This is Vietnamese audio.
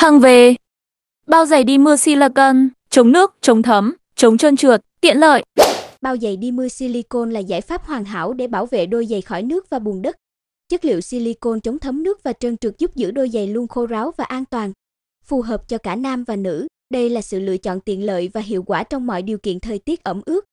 Hàng về Bao giày đi mưa silicon, chống nước, chống thấm, chống trơn trượt, tiện lợi. Bao giày đi mưa silicon là giải pháp hoàn hảo để bảo vệ đôi giày khỏi nước và bùn đất. Chất liệu silicon chống thấm nước và trơn trượt giúp giữ đôi giày luôn khô ráo và an toàn. Phù hợp cho cả nam và nữ, đây là sự lựa chọn tiện lợi và hiệu quả trong mọi điều kiện thời tiết ẩm ướt.